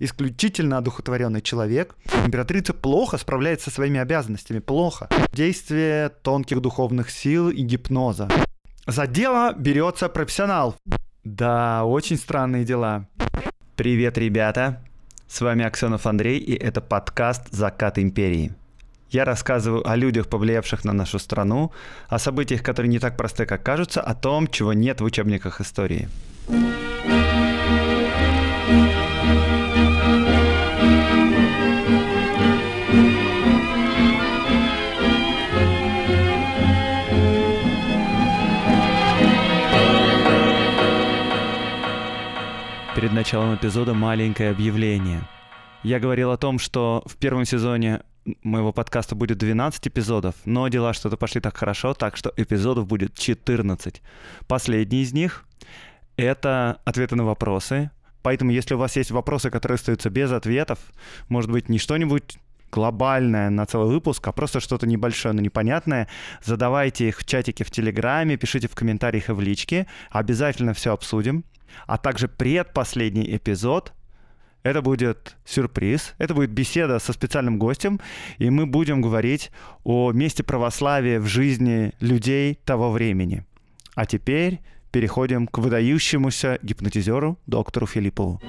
исключительно одухотворенный человек. Императрица плохо справляется со своими обязанностями, плохо. Действие тонких духовных сил и гипноза. За дело берется профессионал. Да, очень странные дела. Привет, ребята. С вами Аксенов Андрей, и это подкаст «Закат империи». Я рассказываю о людях, повлиявших на нашу страну, о событиях, которые не так просты, как кажутся, о том, чего нет в учебниках истории. перед началом эпизода маленькое объявление. Я говорил о том, что в первом сезоне моего подкаста будет 12 эпизодов, но дела что-то пошли так хорошо, так что эпизодов будет 14. Последний из них — это ответы на вопросы. Поэтому, если у вас есть вопросы, которые остаются без ответов, может быть, не что-нибудь глобальное на целый выпуск, а просто что-то небольшое, но непонятное, задавайте их в чатике в Телеграме, пишите в комментариях и в личке. Обязательно все обсудим. А также предпоследний эпизод это будет сюрприз, это будет беседа со специальным гостем, и мы будем говорить о месте православия в жизни людей того времени. А теперь переходим к выдающемуся гипнотизеру доктору Филиппову.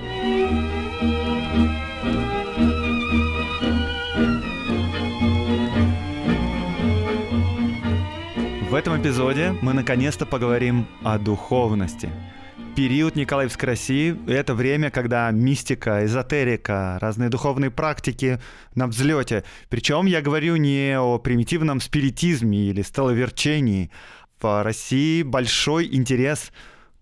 В этом эпизоде мы наконец-то поговорим о духовности. Период Николаевской России — это время, когда мистика, эзотерика, разные духовные практики на взлете. Причем я говорю не о примитивном спиритизме или столоверчении. В России большой интерес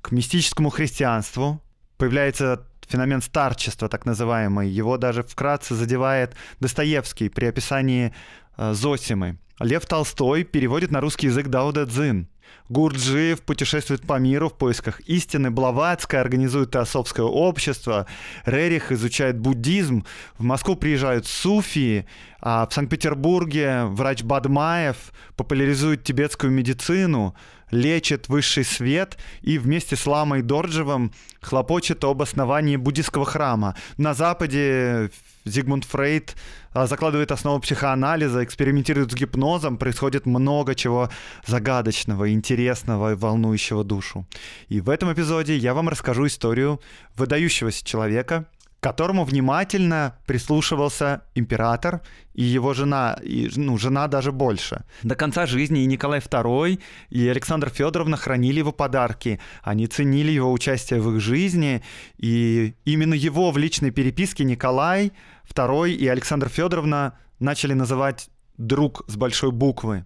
к мистическому христианству. Появляется феномен старчества, так называемый. Его даже вкратце задевает Достоевский при описании э, Зосимы. Лев Толстой переводит на русский язык Дауда Цзин. Гурджиев путешествует по миру в поисках истины, Блаватская организует теософское общество, Рерих изучает буддизм, в Москву приезжают суфии, а в Санкт-Петербурге врач Бадмаев популяризует тибетскую медицину, лечит высший свет и вместе с Ламой Дорджевым хлопочет об основании буддийского храма. На Западе Зигмунд Фрейд Э, закладывает основу психоанализа, экспериментирует с гипнозом, происходит много чего загадочного, интересного и волнующего душу. И в этом эпизоде я вам расскажу историю выдающегося человека — к которому внимательно прислушивался император и его жена, и, ну, жена даже больше. До конца жизни и Николай II, и Александра Федоровна хранили его подарки. Они ценили его участие в их жизни, и именно его в личной переписке Николай II и Александр Федоровна начали называть «друг» с большой буквы.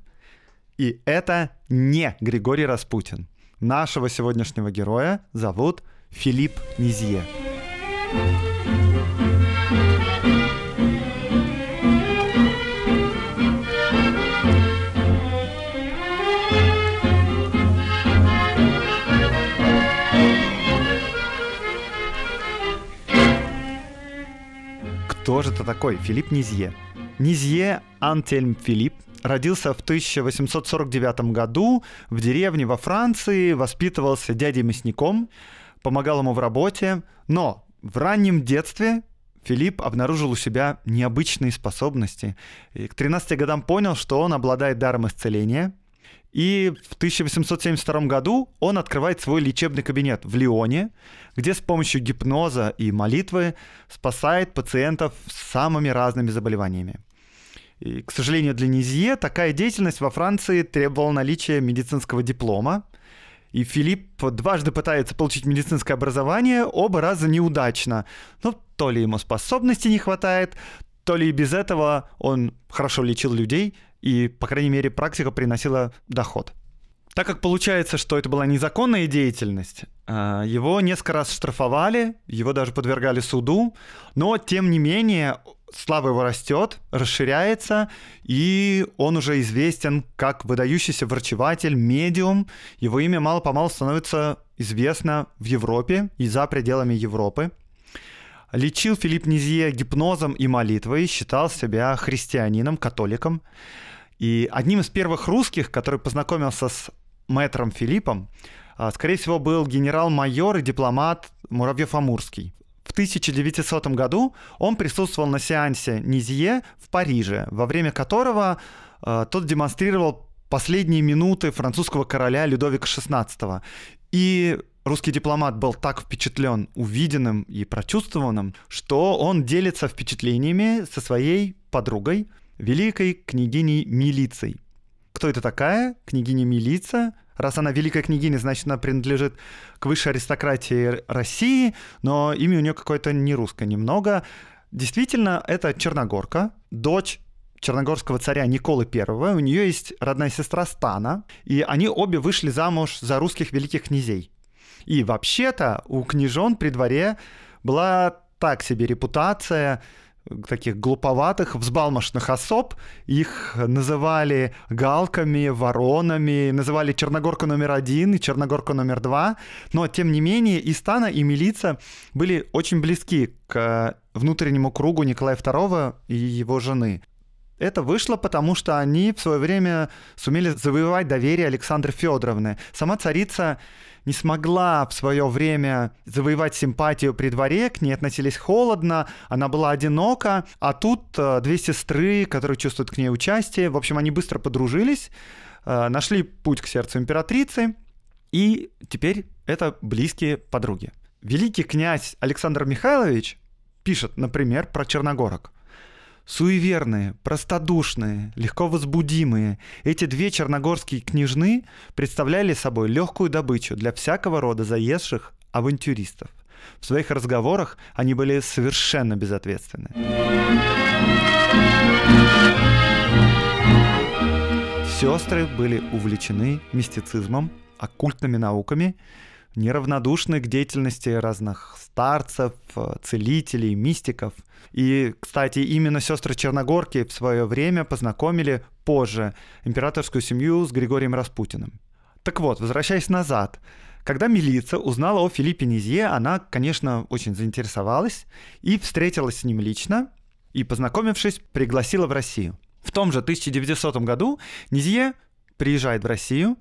И это не Григорий Распутин. Нашего сегодняшнего героя зовут Филипп Низье. thank you кто же это такой? Филипп Низье. Низье Антельм Филипп родился в 1849 году в деревне во Франции, воспитывался дядей мясником, помогал ему в работе, но в раннем детстве Филипп обнаружил у себя необычные способности. И к 13 годам понял, что он обладает даром исцеления, и в 1872 году он открывает свой лечебный кабинет в Лионе, где с помощью гипноза и молитвы спасает пациентов с самыми разными заболеваниями. И, к сожалению, для Низье такая деятельность во Франции требовала наличия медицинского диплома. И Филипп дважды пытается получить медицинское образование, оба раза неудачно. Ну, то ли ему способностей не хватает, то ли и без этого он хорошо лечил людей, и, по крайней мере, практика приносила доход. Так как получается, что это была незаконная деятельность, а, его несколько раз штрафовали, его даже подвергали суду, но, тем не менее, слава его растет, расширяется, и он уже известен как выдающийся врачеватель, медиум. Его имя мало-помалу становится известно в Европе и за пределами Европы. Лечил Филипп Низье гипнозом и молитвой, считал себя христианином, католиком. И одним из первых русских, который познакомился с мэтром Филиппом, а, скорее всего, был генерал-майор и дипломат Муравьев-Амурский. В 1900 году он присутствовал на сеансе Низье в Париже, во время которого а, тот демонстрировал последние минуты французского короля Людовика XVI. И русский дипломат был так впечатлен увиденным и прочувствованным, что он делится впечатлениями со своей подругой великой княгиней Милицей. Кто это такая? Княгиня Милица. Раз она великая княгиня, значит, она принадлежит к высшей аристократии России, но имя у нее какое-то не русское немного. Действительно, это Черногорка, дочь черногорского царя Николы I. У нее есть родная сестра Стана, и они обе вышли замуж за русских великих князей. И вообще-то у княжон при дворе была так себе репутация, таких глуповатых, взбалмошных особ. Их называли галками, воронами, называли Черногорка номер один и Черногорка номер два. Но, тем не менее, и Стана, и милиция были очень близки к э, внутреннему кругу Николая II и его жены. Это вышло потому, что они в свое время сумели завоевать доверие Александры Федоровны. Сама царица не смогла в свое время завоевать симпатию при дворе, к ней относились холодно, она была одинока, а тут э, две сестры, которые чувствуют к ней участие. В общем, они быстро подружились, э, нашли путь к сердцу императрицы, и теперь это близкие подруги. Великий князь Александр Михайлович пишет, например, про черногорок – Суеверные, простодушные, легко возбудимые, эти две черногорские княжны представляли собой легкую добычу для всякого рода заезжих авантюристов. В своих разговорах они были совершенно безответственны. Сестры были увлечены мистицизмом, оккультными науками неравнодушны к деятельности разных старцев, целителей, мистиков. И, кстати, именно сестры Черногорки в свое время познакомили позже императорскую семью с Григорием Распутиным. Так вот, возвращаясь назад, когда милиция узнала о Филиппе Низье, она, конечно, очень заинтересовалась и встретилась с ним лично, и, познакомившись, пригласила в Россию. В том же 1900 году Низье приезжает в Россию,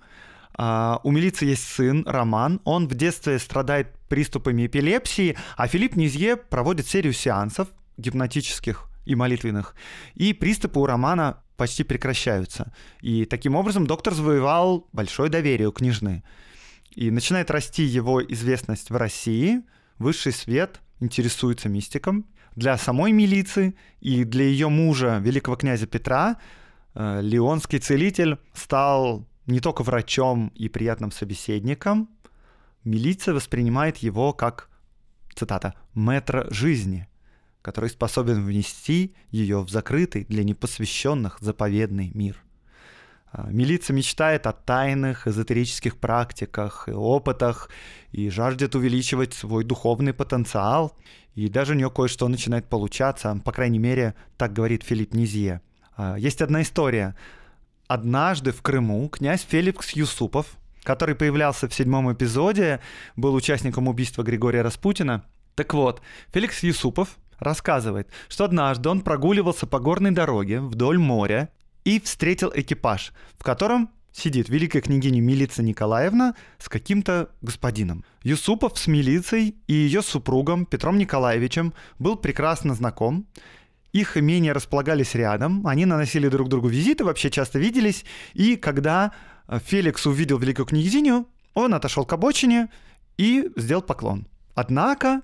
а, у милиции есть сын, Роман. Он в детстве страдает приступами эпилепсии, а Филипп Низье проводит серию сеансов гипнотических и молитвенных. И приступы у Романа почти прекращаются. И таким образом доктор завоевал большое доверие у княжны. И начинает расти его известность в России. Высший свет интересуется мистиком. Для самой милиции и для ее мужа, великого князя Петра, э, Леонский целитель стал не только врачом и приятным собеседником, милиция воспринимает его как, цитата, «метро жизни», который способен внести ее в закрытый для непосвященных заповедный мир. А, милиция мечтает о тайных эзотерических практиках и опытах и жаждет увеличивать свой духовный потенциал, и даже у нее кое-что начинает получаться, по крайней мере, так говорит Филипп Низье. А, есть одна история – однажды в Крыму князь Феликс Юсупов, который появлялся в седьмом эпизоде, был участником убийства Григория Распутина. Так вот, Феликс Юсупов рассказывает, что однажды он прогуливался по горной дороге вдоль моря и встретил экипаж, в котором сидит великая княгиня Милица Николаевна с каким-то господином. Юсупов с Милицей и ее супругом Петром Николаевичем был прекрасно знаком, их имения располагались рядом, они наносили друг другу визиты, вообще часто виделись. И когда э, Феликс увидел великую княгиню, он отошел к обочине и сделал поклон. Однако,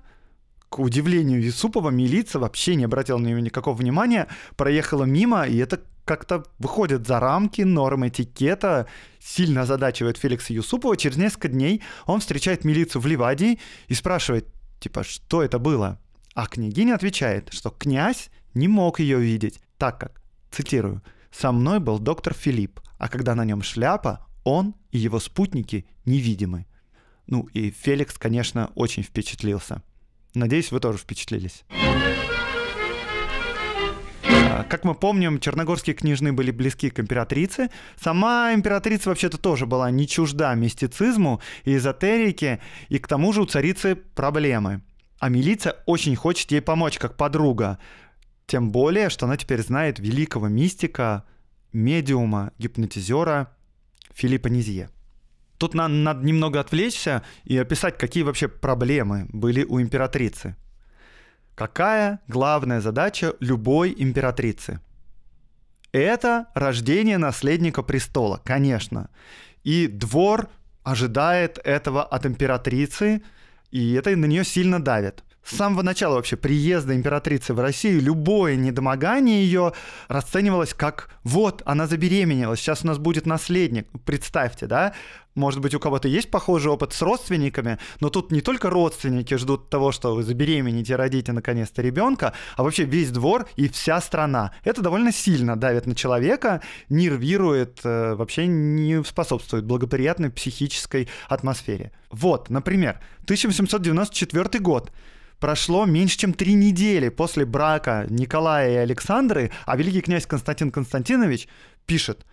к удивлению Юсупова, милиция вообще не обратила на него никакого внимания, проехала мимо, и это как-то выходит за рамки норм этикета, сильно озадачивает Феликса Юсупова. Через несколько дней он встречает милицию в Ливадии и спрашивает, типа, что это было? А княгиня отвечает, что князь не мог ее видеть, так как, цитирую, «со мной был доктор Филипп, а когда на нем шляпа, он и его спутники невидимы». Ну и Феликс, конечно, очень впечатлился. Надеюсь, вы тоже впечатлились. А, как мы помним, черногорские княжны были близки к императрице. Сама императрица вообще-то тоже была не чужда мистицизму и эзотерике, и к тому же у царицы проблемы. А милиция очень хочет ей помочь как подруга, тем более, что она теперь знает великого мистика, медиума, гипнотизера Филиппа Низье. Тут нам надо немного отвлечься и описать, какие вообще проблемы были у императрицы. Какая главная задача любой императрицы? Это рождение наследника престола, конечно. И двор ожидает этого от императрицы, и это на нее сильно давит с самого начала вообще приезда императрицы в Россию любое недомогание ее расценивалось как «вот, она забеременела, сейчас у нас будет наследник». Представьте, да? Может быть, у кого-то есть похожий опыт с родственниками, но тут не только родственники ждут того, что вы забеременеете, родите наконец-то ребенка, а вообще весь двор и вся страна. Это довольно сильно давит на человека, нервирует, э, вообще не способствует благоприятной психической атмосфере. Вот, например, 1894 год прошло меньше, чем три недели после брака Николая и Александры, а великий князь Константин Константинович пишет,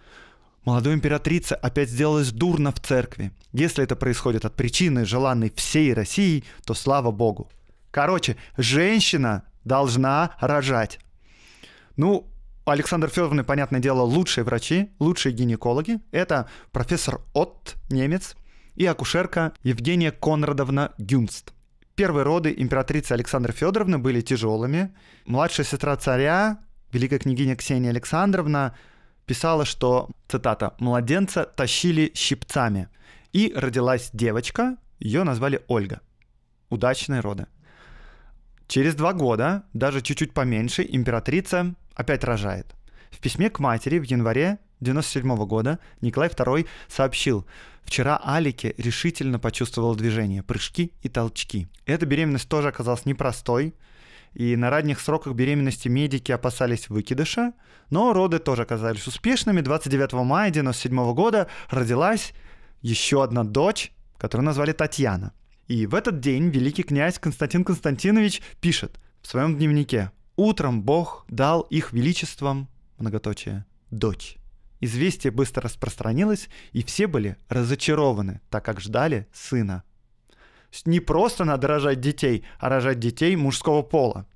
Молодой императрице опять сделалось дурно в церкви. Если это происходит от причины, желанной всей России, то слава богу. Короче, женщина должна рожать. Ну, у Александра Федоровны, понятное дело, лучшие врачи, лучшие гинекологи. Это профессор Отт, немец, и акушерка Евгения Конрадовна Гюнст. Первые роды императрицы Александры Федоровны были тяжелыми. Младшая сестра царя, великая княгиня Ксения Александровна, писала, что, цитата, «младенца тащили щипцами». И родилась девочка, ее назвали Ольга. Удачные роды. Через два года, даже чуть-чуть поменьше, императрица опять рожает. В письме к матери в январе 1997 -го года Николай II сообщил, вчера Алике решительно почувствовала движение, прыжки и толчки. Эта беременность тоже оказалась непростой, и на ранних сроках беременности медики опасались выкидыша, но роды тоже оказались успешными. 29 мая 1997 -го года родилась еще одна дочь, которую назвали Татьяна. И в этот день великий князь Константин Константинович пишет в своем дневнике «Утром Бог дал их величеством, многоточие, дочь». Известие быстро распространилось, и все были разочарованы, так как ждали сына. Не просто надо рожать детей, а рожать детей мужского пола.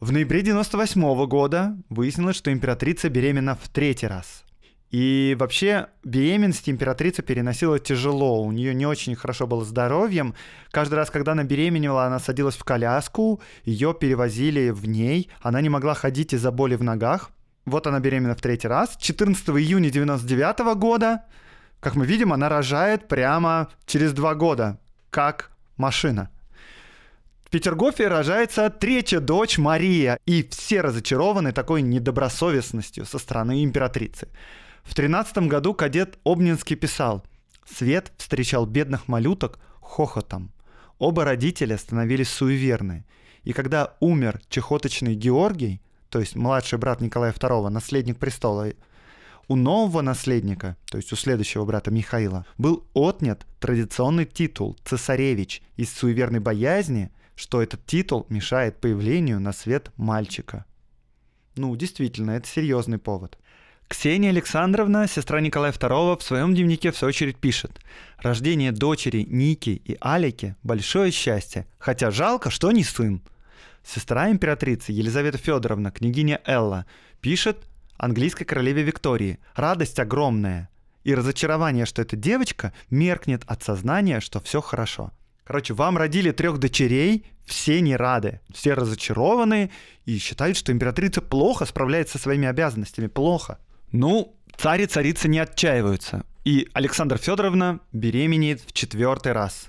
В ноябре 98 года выяснилось, что императрица беременна в третий раз. И вообще беременность императрица переносила тяжело, у нее не очень хорошо было здоровьем. Каждый раз, когда она беременела, она садилась в коляску, ее перевозили в ней, она не могла ходить из-за боли в ногах вот она беременна в третий раз. 14 июня 99 года, как мы видим, она рожает прямо через два года, как машина. В Петергофе рожается третья дочь Мария, и все разочарованы такой недобросовестностью со стороны императрицы. В 13 году кадет Обнинский писал «Свет встречал бедных малюток хохотом. Оба родителя становились суеверны. И когда умер чехоточный Георгий, то есть младший брат Николая II, наследник престола, у нового наследника, то есть у следующего брата Михаила, был отнят традиционный титул «Цесаревич» из суеверной боязни, что этот титул мешает появлению на свет мальчика. Ну, действительно, это серьезный повод. Ксения Александровна, сестра Николая II, в своем дневнике в свою очередь пишет. Рождение дочери Ники и Алики – большое счастье, хотя жалко, что не сын – Сестра императрицы Елизавета Федоровна, княгиня Элла, пишет английской королеве Виктории. Радость огромная. И разочарование, что эта девочка меркнет от сознания, что все хорошо. Короче, вам родили трех дочерей, все не рады, все разочарованы и считают, что императрица плохо справляется со своими обязанностями, плохо. Ну, царь и царица не отчаиваются. И Александра Федоровна беременеет в четвертый раз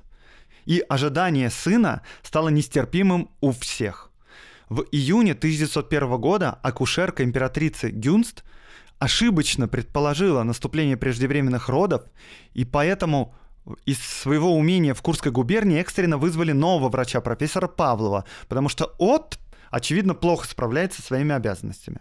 и ожидание сына стало нестерпимым у всех. В июне 1901 года акушерка императрицы Гюнст ошибочно предположила наступление преждевременных родов, и поэтому из своего умения в Курской губернии экстренно вызвали нового врача, профессора Павлова, потому что от, очевидно, плохо справляется со своими обязанностями.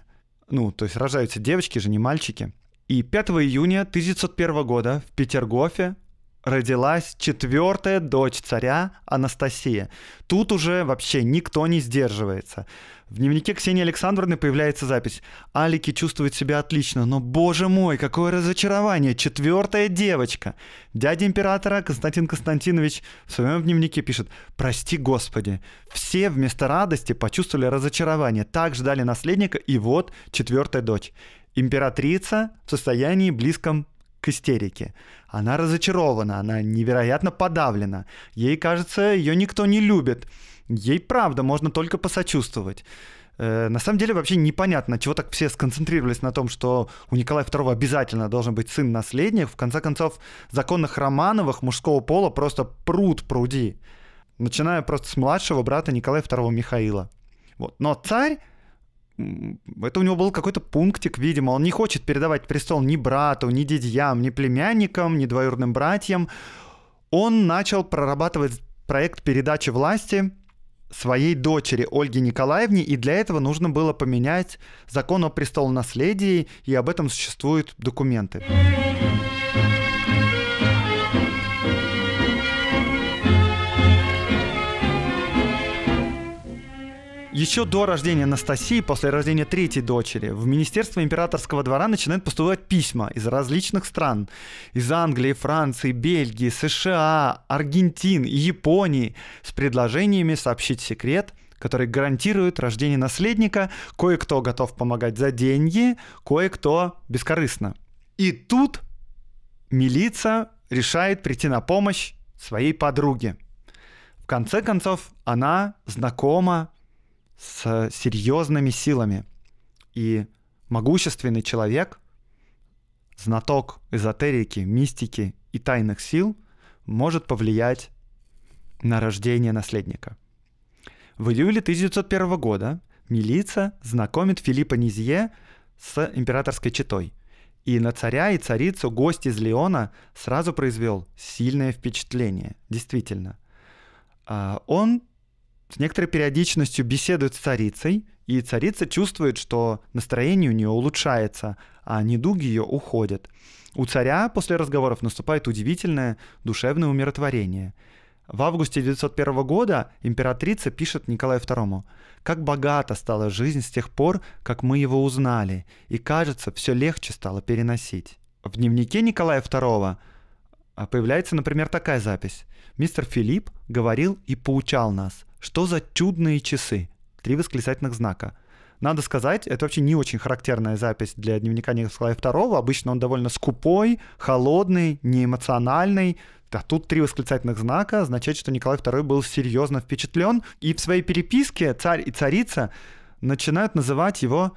Ну, то есть рожаются девочки же, не мальчики. И 5 июня 1901 года в Петергофе родилась четвертая дочь царя Анастасия. Тут уже вообще никто не сдерживается. В дневнике Ксении Александровны появляется запись. Алики чувствует себя отлично, но, боже мой, какое разочарование! Четвертая девочка! Дядя императора Константин Константинович в своем дневнике пишет «Прости, Господи!» Все вместо радости почувствовали разочарование, так ждали наследника, и вот четвертая дочь. Императрица в состоянии близком к истерике. Она разочарована, она невероятно подавлена. Ей кажется, ее никто не любит. Ей правда, можно только посочувствовать. Э, на самом деле вообще непонятно, чего так все сконцентрировались на том, что у Николая II обязательно должен быть сын-наследник. В конце концов, законных Романовых мужского пола просто пруд пруди. Начиная просто с младшего брата Николая II Михаила. Вот. Но царь это у него был какой-то пунктик, видимо. Он не хочет передавать престол ни брату, ни дядьям, ни племянникам, ни двоюродным братьям. Он начал прорабатывать проект передачи власти своей дочери Ольге Николаевне, и для этого нужно было поменять закон о престолонаследии, и об этом существуют документы. Еще до рождения Анастасии, после рождения третьей дочери, в Министерство императорского двора начинают поступать письма из различных стран. Из Англии, Франции, Бельгии, США, Аргентины, и Японии с предложениями сообщить секрет – который гарантирует рождение наследника. Кое-кто готов помогать за деньги, кое-кто бескорыстно. И тут милиция решает прийти на помощь своей подруге. В конце концов, она знакома с серьезными силами. И могущественный человек, знаток эзотерики, мистики и тайных сил, может повлиять на рождение наследника. В июле 1901 года милиция знакомит Филиппа Низье с императорской читой, И на царя и царицу гость из Леона сразу произвел сильное впечатление, действительно. А, он с некоторой периодичностью беседует с царицей, и царица чувствует, что настроение у нее улучшается, а недуги ее уходят. У царя после разговоров наступает удивительное душевное умиротворение. В августе 1901 года императрица пишет Николаю II, «Как богата стала жизнь с тех пор, как мы его узнали, и, кажется, все легче стало переносить». В дневнике Николая II а, появляется, например, такая запись. «Мистер Филипп говорил и поучал нас, что за чудные часы? Три восклицательных знака. Надо сказать, это вообще не очень характерная запись для дневника Николая II. Обычно он довольно скупой, холодный, неэмоциональный. А тут три восклицательных знака означает, что Николай II был серьезно впечатлен. И в своей переписке царь и царица начинают называть его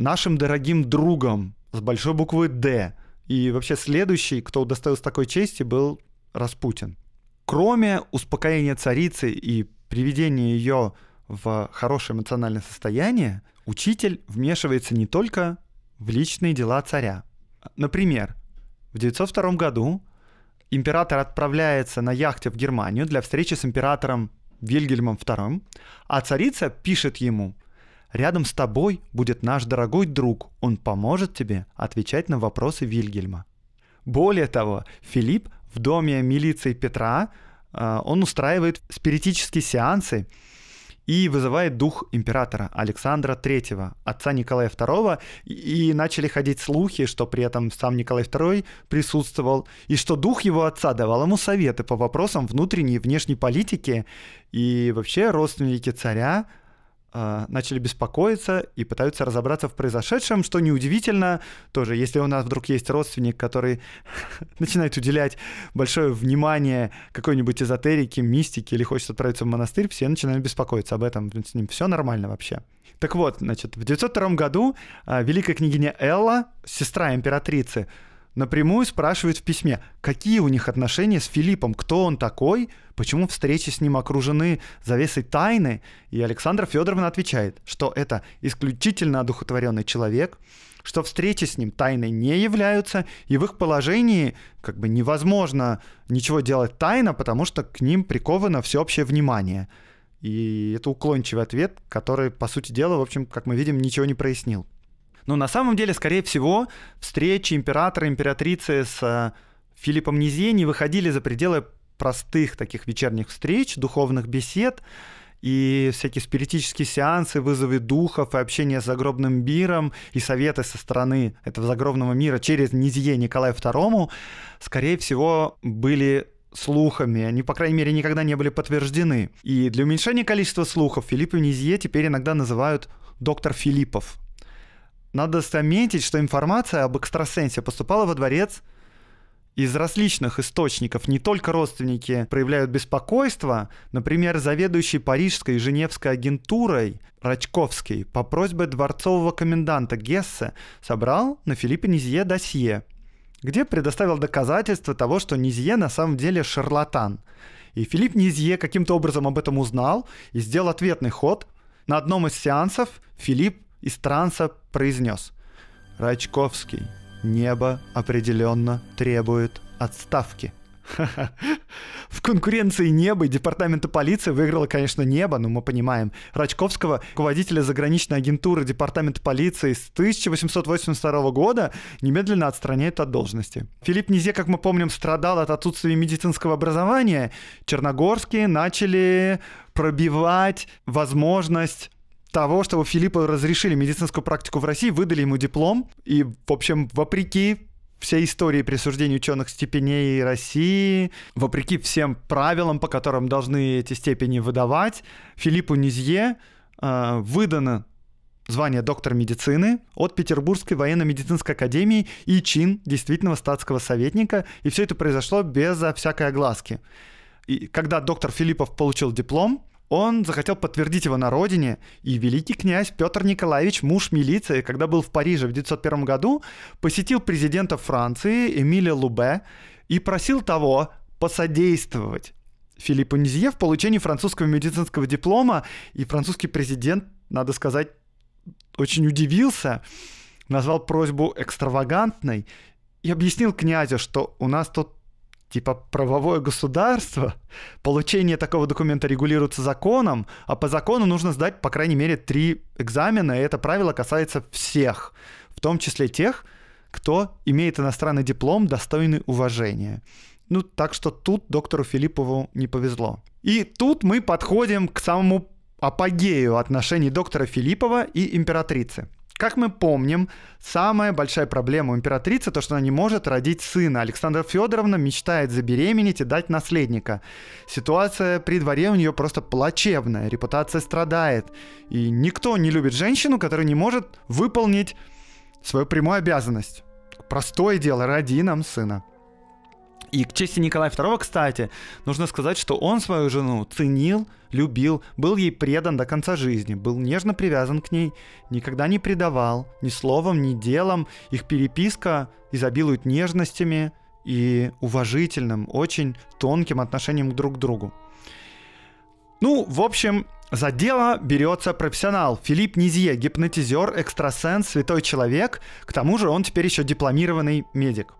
нашим дорогим другом с большой буквы «Д». И вообще следующий, кто удостоился такой чести, был Распутин. Кроме успокоения царицы и приведение ее в хорошее эмоциональное состояние, учитель вмешивается не только в личные дела царя. Например, в 902 году император отправляется на яхте в Германию для встречи с императором Вильгельмом II, а царица пишет ему «Рядом с тобой будет наш дорогой друг, он поможет тебе отвечать на вопросы Вильгельма». Более того, Филипп в доме милиции Петра а, он устраивает спиритические сеансы и вызывает дух императора Александра III, отца Николая II, и начали ходить слухи, что при этом сам Николай II присутствовал, и что дух его отца давал ему советы по вопросам внутренней и внешней политики, и вообще родственники царя а, начали беспокоиться и пытаются разобраться в произошедшем, что неудивительно тоже, если у нас вдруг есть родственник, который начинает уделять большое внимание какой-нибудь эзотерике, мистике или хочет отправиться в монастырь, все начинают беспокоиться об этом, с ним все нормально вообще. Так вот, значит, в 902 году а, великая княгиня Элла, сестра императрицы, напрямую спрашивают в письме, какие у них отношения с Филиппом, кто он такой, почему встречи с ним окружены завесой тайны. И Александра Федоровна отвечает, что это исключительно одухотворенный человек, что встречи с ним тайной не являются, и в их положении как бы невозможно ничего делать тайно, потому что к ним приковано всеобщее внимание. И это уклончивый ответ, который, по сути дела, в общем, как мы видим, ничего не прояснил. Но ну, на самом деле, скорее всего, встречи императора, и императрицы с э, Филиппом Низе не выходили за пределы простых таких вечерних встреч, духовных бесед и всякие спиритические сеансы, вызовы духов и общение с загробным миром и советы со стороны этого загробного мира через Низье Николаю II, скорее всего, были слухами. Они, по крайней мере, никогда не были подтверждены. И для уменьшения количества слухов Филиппа Низье теперь иногда называют доктор Филиппов. Надо заметить, что информация об экстрасенсе поступала во дворец из различных источников. Не только родственники проявляют беспокойство, например, заведующий парижской и женевской агентурой Рачковский по просьбе дворцового коменданта Гессе собрал на Филиппе Низье досье, где предоставил доказательства того, что Низье на самом деле шарлатан. И Филипп Низье каким-то образом об этом узнал и сделал ответный ход. На одном из сеансов Филипп из транса произнес «Рачковский, небо определенно требует отставки». В конкуренции неба и департамента полиции выиграло, конечно, небо, но мы понимаем. Рачковского, руководителя заграничной агентуры департамента полиции с 1882 года, немедленно отстраняют от должности. Филипп Низе, как мы помним, страдал от отсутствия медицинского образования. Черногорские начали пробивать возможность того, чтобы у разрешили медицинскую практику в России, выдали ему диплом, и, в общем, вопреки всей истории присуждения ученых степеней России, вопреки всем правилам, по которым должны эти степени выдавать, Филиппу Низье э, выдано звание доктора медицины от Петербургской военно-медицинской академии и чин действительного статского советника, и все это произошло без всякой огласки. И когда доктор Филиппов получил диплом, он захотел подтвердить его на родине, и великий князь Петр Николаевич, муж милиции, когда был в Париже в 1901 году, посетил президента Франции Эмиля Лубе и просил того посодействовать Филиппу Низье в получении французского медицинского диплома, и французский президент, надо сказать, очень удивился, назвал просьбу экстравагантной и объяснил князю, что у нас тут типа правовое государство, получение такого документа регулируется законом, а по закону нужно сдать, по крайней мере, три экзамена, и это правило касается всех, в том числе тех, кто имеет иностранный диплом, достойный уважения. Ну, так что тут доктору Филиппову не повезло. И тут мы подходим к самому апогею отношений доктора Филиппова и императрицы. Как мы помним, самая большая проблема у императрицы то, что она не может родить сына. Александра Федоровна мечтает забеременеть и дать наследника. Ситуация при дворе у нее просто плачевная, репутация страдает. И никто не любит женщину, которая не может выполнить свою прямую обязанность. Простое дело, роди нам сына. И к чести Николая II, кстати, нужно сказать, что он свою жену ценил, любил, был ей предан до конца жизни, был нежно привязан к ней, никогда не предавал, ни словом, ни делом. Их переписка изобилует нежностями и уважительным, очень тонким отношением друг к другу. Ну, в общем, за дело берется профессионал. Филипп Низье, гипнотизер, экстрасенс, святой человек. К тому же он теперь еще дипломированный медик.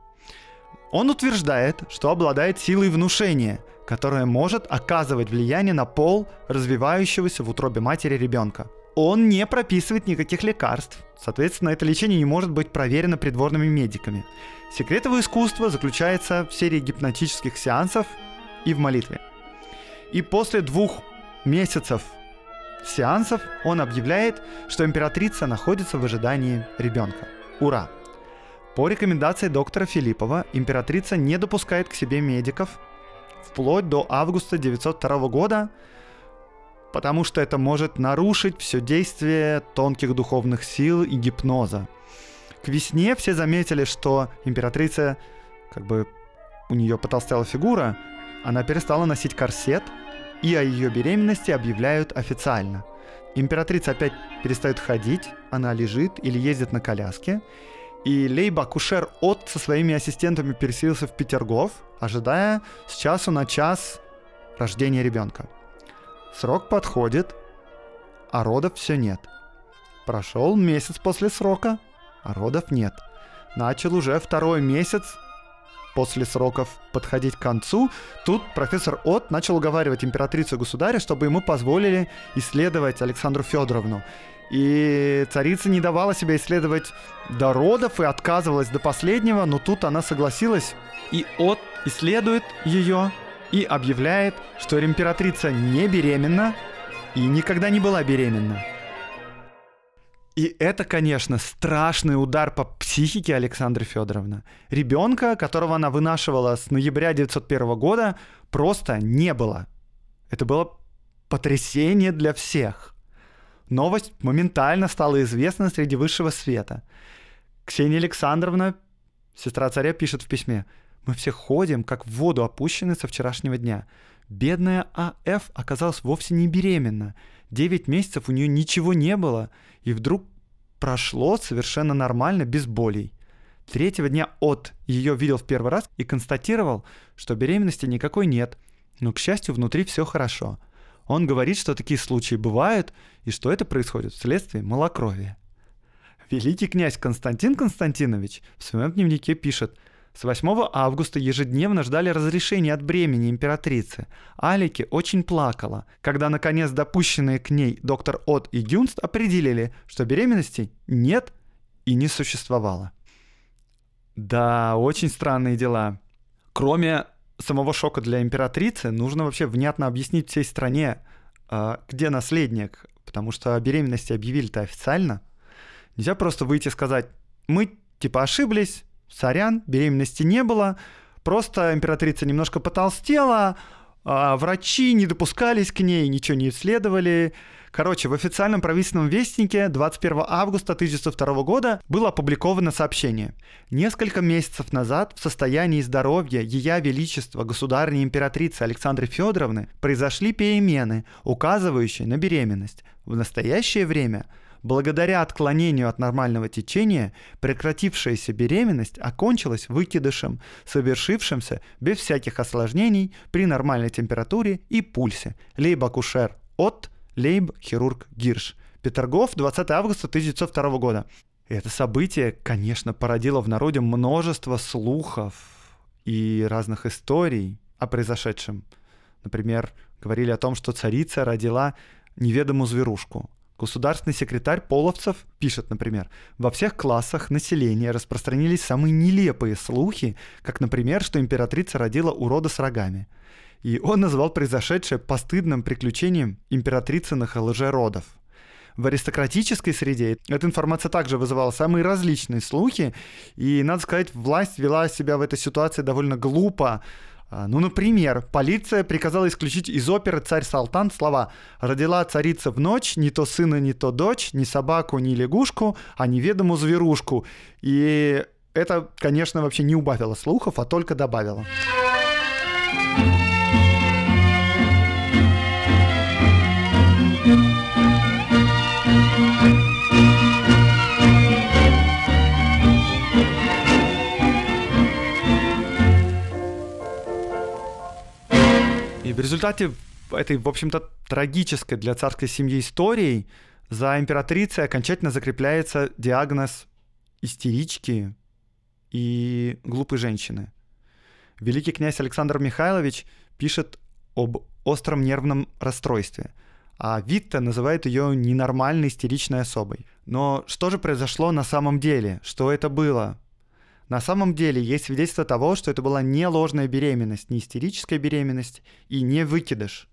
Он утверждает, что обладает силой внушения, которая может оказывать влияние на пол развивающегося в утробе матери ребенка. Он не прописывает никаких лекарств, соответственно, это лечение не может быть проверено придворными медиками. Секрет его искусства заключается в серии гипнотических сеансов и в молитве. И после двух месяцев сеансов он объявляет, что императрица находится в ожидании ребенка. Ура! По рекомендации доктора Филиппова, императрица не допускает к себе медиков вплоть до августа 902 года, потому что это может нарушить все действие тонких духовных сил и гипноза. К весне все заметили, что императрица, как бы у нее потолстела фигура, она перестала носить корсет, и о ее беременности объявляют официально. Императрица опять перестает ходить, она лежит или ездит на коляске, и Лейба-акушер от со своими ассистентами переселился в Петергоф, ожидая с часу на час рождения ребенка. Срок подходит, а родов все нет. Прошел месяц после срока, а родов нет. Начал уже второй месяц после сроков подходить к концу, тут профессор От начал уговаривать императрицу и государя, чтобы ему позволили исследовать Александру Федоровну. И царица не давала себя исследовать до родов и отказывалась до последнего, но тут она согласилась. И от исследует ее и объявляет, что императрица не беременна и никогда не была беременна. И это, конечно, страшный удар по психике Александры Федоровны. Ребенка, которого она вынашивала с ноября 1901 года, просто не было. Это было потрясение для всех. Новость моментально стала известна среди высшего света. Ксения Александровна, сестра царя, пишет в письме. «Мы все ходим, как в воду опущены со вчерашнего дня. Бедная А.Ф. оказалась вовсе не беременна. Девять месяцев у нее ничего не было, и вдруг прошло совершенно нормально, без болей. Третьего дня от ее видел в первый раз и констатировал, что беременности никакой нет, но, к счастью, внутри все хорошо. Он говорит, что такие случаи бывают, и что это происходит вследствие малокровия. Великий князь Константин Константинович в своем дневнике пишет, с 8 августа ежедневно ждали разрешения от бремени императрицы. Алике очень плакала, когда наконец допущенные к ней доктор От и Гюнст определили, что беременности нет и не существовало. Да, очень странные дела. Кроме самого шока для императрицы нужно вообще внятно объяснить всей стране, а, где наследник, потому что о беременности объявили-то официально. Нельзя просто выйти и сказать, мы типа ошиблись, сорян, беременности не было, просто императрица немножко потолстела, а врачи не допускались к ней, ничего не исследовали, Короче, в официальном правительственном вестнике 21 августа 1902 года было опубликовано сообщение. Несколько месяцев назад в состоянии здоровья Ее Величества Государственной императрицы Александры Федоровны произошли перемены, указывающие на беременность. В настоящее время Благодаря отклонению от нормального течения прекратившаяся беременность окончилась выкидышем, совершившимся без всяких осложнений при нормальной температуре и пульсе. лейб от Лейб, хирург Гирш. Петергоф, 20 августа 1902 года. это событие, конечно, породило в народе множество слухов и разных историй о произошедшем. Например, говорили о том, что царица родила неведомую зверушку. Государственный секретарь Половцев пишет, например, «Во всех классах населения распространились самые нелепые слухи, как, например, что императрица родила урода с рогами» и он назвал произошедшее постыдным приключением императрицыных лжеродов. В аристократической среде эта информация также вызывала самые различные слухи, и, надо сказать, власть вела себя в этой ситуации довольно глупо, а, ну, например, полиция приказала исключить из оперы «Царь Салтан» слова «Родила царица в ночь, не то сына, не то дочь, ни собаку, ни лягушку, а неведому зверушку». И это, конечно, вообще не убавило слухов, а только добавило. thank you И в результате этой, в общем-то, трагической для царской семьи истории за императрицей окончательно закрепляется диагноз истерички и глупой женщины. Великий князь Александр Михайлович пишет об остром нервном расстройстве, а Витта называет ее ненормальной истеричной особой. Но что же произошло на самом деле? Что это было? На самом деле есть свидетельство того, что это была не ложная беременность, не истерическая беременность и не выкидыш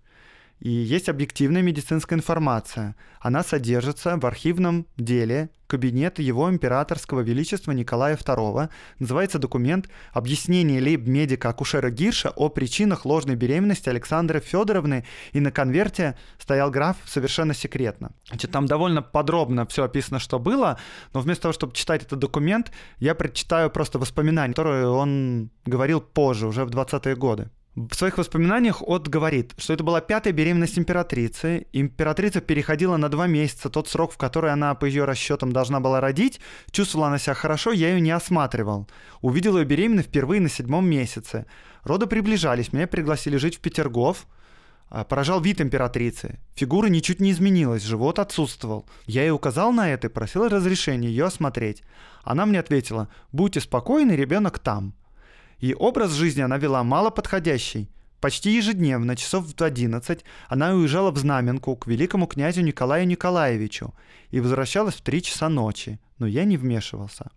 и есть объективная медицинская информация. Она содержится в архивном деле кабинета его императорского величества Николая II. Называется документ «Объяснение лейб-медика акушера Гирша о причинах ложной беременности Александры Федоровны». И на конверте стоял граф совершенно секретно. Значит, там довольно подробно все описано, что было, но вместо того, чтобы читать этот документ, я прочитаю просто воспоминания, которые он говорил позже, уже в 20-е годы. В своих воспоминаниях От говорит, что это была пятая беременность императрицы. Императрица переходила на два месяца тот срок, в который она, по ее расчетам, должна была родить. Чувствовала она себя хорошо, я ее не осматривал. Увидел ее беременной впервые на седьмом месяце. Роды приближались, меня пригласили жить в Петергоф. А, поражал вид императрицы. Фигура ничуть не изменилась, живот отсутствовал. Я ей указал на это и просил разрешения ее осмотреть. Она мне ответила, будьте спокойны, ребенок там. И образ жизни она вела мало подходящий. Почти ежедневно, часов в 11, она уезжала в Знаменку к великому князю Николаю Николаевичу и возвращалась в 3 часа ночи, но я не вмешивался.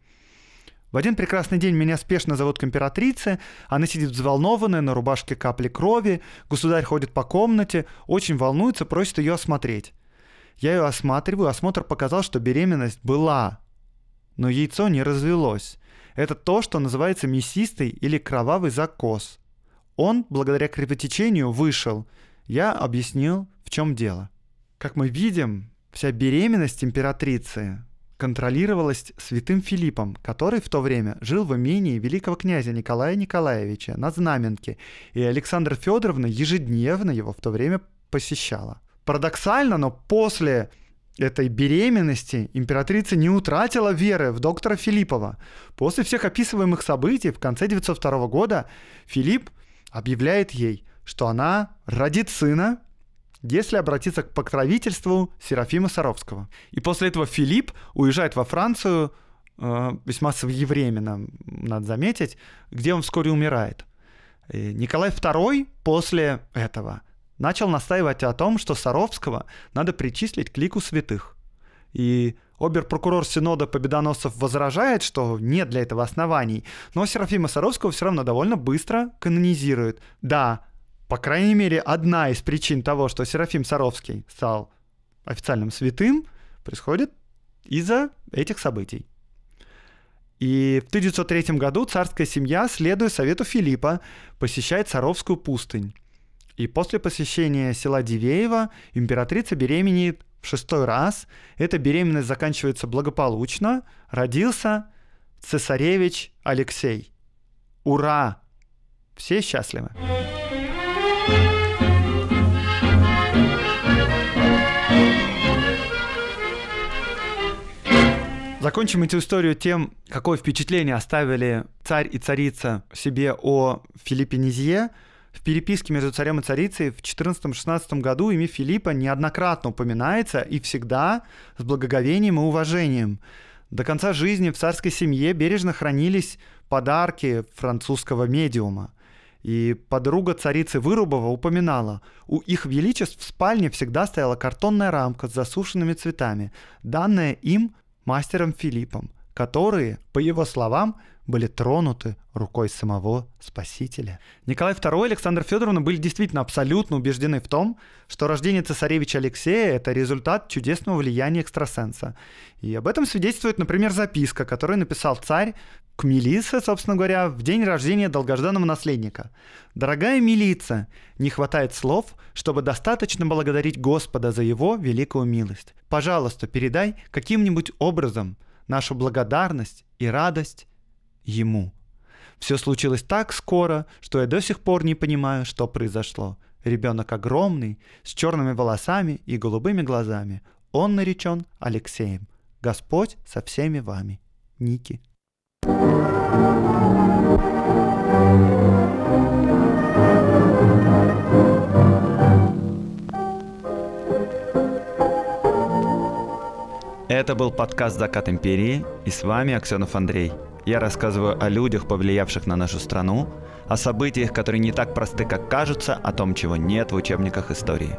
В один прекрасный день меня спешно зовут к императрице, она сидит взволнованная, на рубашке капли крови, государь ходит по комнате, очень волнуется, просит ее осмотреть. Я ее осматриваю, осмотр показал, что беременность была, но яйцо не развелось. Это то, что называется мясистый или кровавый закос. Он, благодаря кровотечению, вышел. Я объяснил, в чем дело. Как мы видим, вся беременность императрицы контролировалась святым Филиппом, который в то время жил в имении великого князя Николая Николаевича на Знаменке, и Александра Федоровна ежедневно его в то время посещала. Парадоксально, но после этой беременности императрица не утратила веры в доктора Филиппова. После всех описываемых событий в конце 902 года Филипп объявляет ей, что она родит сына, если обратиться к покровительству Серафима Саровского. И после этого Филипп уезжает во Францию э, весьма своевременно, надо заметить, где он вскоре умирает. И э, Николай II после этого начал настаивать о том, что Саровского надо причислить к лику святых. И оберпрокурор Синода Победоносов возражает, что нет для этого оснований, но Серафима Саровского все равно довольно быстро канонизирует. Да, по крайней мере, одна из причин того, что Серафим Саровский стал официальным святым, происходит из-за этих событий. И в 1903 году царская семья, следуя совету Филиппа, посещает Саровскую пустынь. И после посещения села Дивеево императрица беременеет в шестой раз. Эта беременность заканчивается благополучно. Родился цесаревич Алексей. Ура! Все счастливы. Закончим эту историю тем, какое впечатление оставили царь и царица себе о Филиппе Низье. В переписке между царем и царицей в 14-16 году имя Филиппа неоднократно упоминается и всегда с благоговением и уважением. До конца жизни в царской семье бережно хранились подарки французского медиума. И подруга царицы Вырубова упоминала, у их величеств в спальне всегда стояла картонная рамка с засушенными цветами, данная им мастером Филиппом, которые, по его словам, были тронуты рукой самого Спасителя. Николай II и Александр Федоровна были действительно абсолютно убеждены в том, что рождение цесаревича Алексея – это результат чудесного влияния экстрасенса. И об этом свидетельствует, например, записка, которую написал царь к милиции, собственно говоря, в день рождения долгожданного наследника. «Дорогая милиция, не хватает слов, чтобы достаточно благодарить Господа за его великую милость. Пожалуйста, передай каким-нибудь образом нашу благодарность и радость ему. Все случилось так скоро, что я до сих пор не понимаю, что произошло. Ребенок огромный, с черными волосами и голубыми глазами. Он наречен Алексеем. Господь со всеми вами. Ники. Это был подкаст «Закат империи» и с вами Аксенов Андрей – я рассказываю о людях, повлиявших на нашу страну, о событиях, которые не так просты, как кажутся, о том, чего нет в учебниках истории.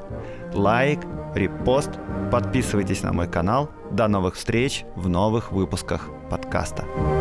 Лайк, репост, подписывайтесь на мой канал. До новых встреч в новых выпусках подкаста.